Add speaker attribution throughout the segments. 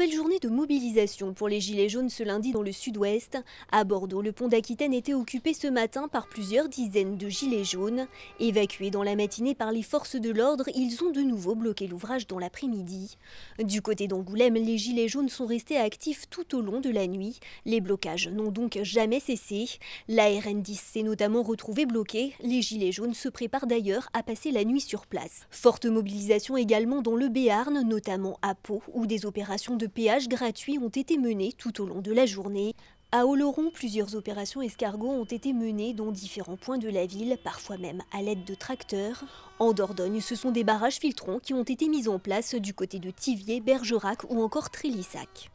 Speaker 1: Nouvelle journée de mobilisation pour les Gilets jaunes ce lundi dans le sud-ouest. À Bordeaux, le pont d'Aquitaine était occupé ce matin par plusieurs dizaines de Gilets jaunes. Évacués dans la matinée par les forces de l'ordre, ils ont de nouveau bloqué l'ouvrage dans l'après-midi. Du côté d'Angoulême, les Gilets jaunes sont restés actifs tout au long de la nuit. Les blocages n'ont donc jamais cessé. La RN10 s'est notamment retrouvée bloquée. Les Gilets jaunes se préparent d'ailleurs à passer la nuit sur place. Forte mobilisation également dans le Béarn, notamment à Pau, où des opérations de péages gratuits ont été menés tout au long de la journée. À Oloron, plusieurs opérations escargots ont été menées dans différents points de la ville, parfois même à l'aide de tracteurs. En Dordogne, ce sont des barrages filtrants qui ont été mis en place du côté de Tivier, Bergerac ou encore Trélissac.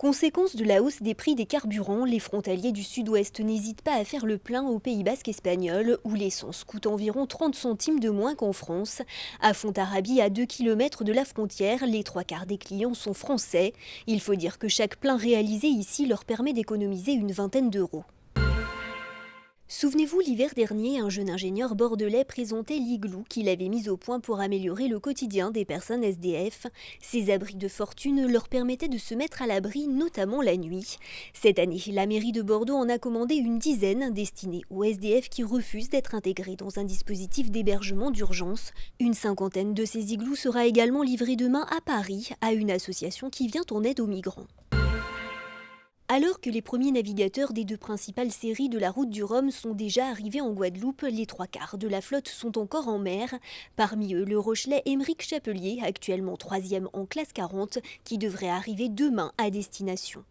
Speaker 1: Conséquence de la hausse des prix des carburants, les frontaliers du sud-ouest n'hésitent pas à faire le plein au Pays basque espagnol, où l'essence coûte environ 30 centimes de moins qu'en France. À Fontarabie, à 2 km de la frontière, les trois quarts des clients sont français. Il faut dire que chaque plein réalisé ici leur permet d'économiser une vingtaine d'euros. Souvenez-vous, l'hiver dernier, un jeune ingénieur bordelais présentait l'igloo qu'il avait mis au point pour améliorer le quotidien des personnes SDF. Ces abris de fortune leur permettaient de se mettre à l'abri, notamment la nuit. Cette année, la mairie de Bordeaux en a commandé une dizaine destinées aux SDF qui refusent d'être intégrés dans un dispositif d'hébergement d'urgence. Une cinquantaine de ces igloos sera également livrée demain à Paris à une association qui vient en aide aux migrants. Alors que les premiers navigateurs des deux principales séries de la route du Rhum sont déjà arrivés en Guadeloupe, les trois quarts de la flotte sont encore en mer. Parmi eux, le Rochelet Émeric Chapelier, actuellement troisième en classe 40, qui devrait arriver demain à destination.